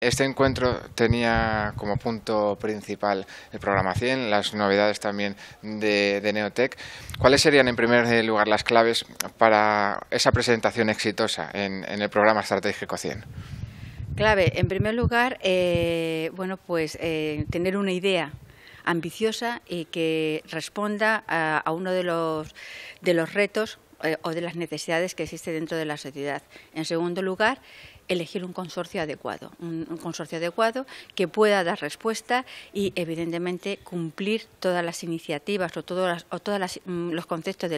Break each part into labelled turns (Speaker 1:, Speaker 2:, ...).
Speaker 1: Este encuentro tenía como punto principal el programa 100, las novedades también de, Neotech. ¿Cuáles serían en primer lugar las claves para esa presentación exitosa en, el programa estratégico 100?
Speaker 2: Clave, en primer lugar, eh, bueno, pues eh, tener una idea ambiciosa y que responda a, uno de de los retos eh, o de las necesidades que existe dentro de la sociedad. En segundo lugar, elegir un consorcio adecuado, un, consorcio adecuado que pueda dar respuesta y, evidentemente, cumplir todas las iniciativas o todos mm, los conceptos de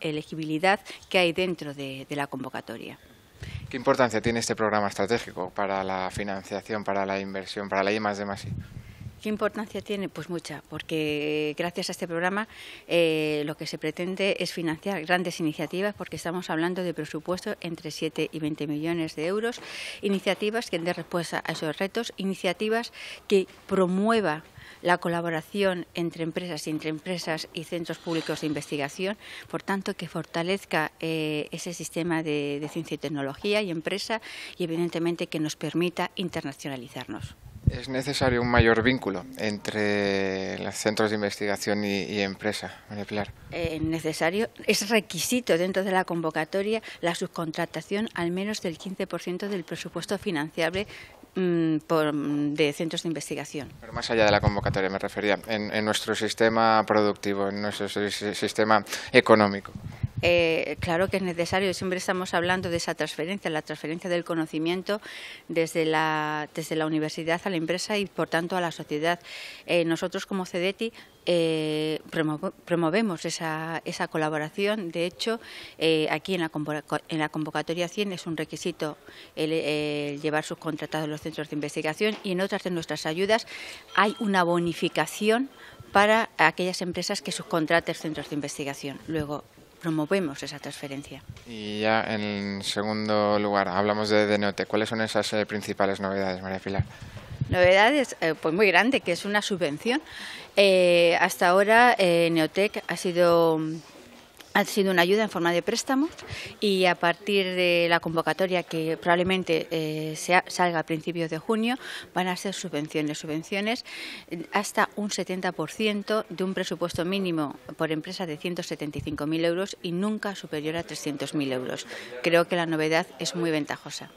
Speaker 2: elegibilidad que hay dentro de, la convocatoria.
Speaker 1: ¿Qué importancia tiene este programa estratégico para la financiación, para la inversión, para la I+, más I?
Speaker 2: ¿Qué importancia tiene? Pues mucha, porque gracias a este programa eh, lo que se pretende es financiar grandes iniciativas, porque estamos hablando de presupuesto entre 7 y 20 millones de euros, iniciativas que den respuesta a esos retos, iniciativas que promueva la colaboración entre empresas, y entre empresas y centros públicos de investigación, por tanto que fortalezca eh, ese sistema de, de ciencia y tecnología y empresa y evidentemente que nos permita internacionalizarnos.
Speaker 1: Es necesario un mayor vínculo entre los centros de investigación y, empresa, María Pilar.
Speaker 2: Eh, necesario, es requisito dentro de la convocatoria la subcontratación al menos del 15% del presupuesto financiable mm, mm, de centros de investigación.
Speaker 1: Pero más allá de la convocatoria me refería, en nuestro sistema productivo, en nuestro sistema económico.
Speaker 2: Eh, claro que es necesario, siempre estamos hablando de esa transferencia, la transferencia del conocimiento desde la, desde la universidad a la empresa y por tanto a la sociedad. Eh, nosotros como CEDETI eh, promovemos esa, colaboración. De hecho, aquí en la, convocatoria 100 es un requisito el, sus llevar subcontratados los centros de investigación y en otras de nuestras ayudas hay una bonificación para aquellas empresas que subcontraten centros de investigación. Luego, promovemos esa transferencia.
Speaker 1: Y ya en segundo lugar, hablamos de Denote. ¿Cuáles son esas eh, principales novedades, María Pilar?
Speaker 2: Novedades, eh, pues muy grande, que es una subvención. Eh, hasta ahora Neotec ha sido ha sido una ayuda en forma de préstamo y a partir de la convocatoria que probablemente eh, salga a principios de junio van a ser subvenciones, subvenciones hasta un 70% de un presupuesto mínimo por empresa de 175.000 euros y nunca superior a 300.000 euros. Creo que la novedad es muy ventajosa.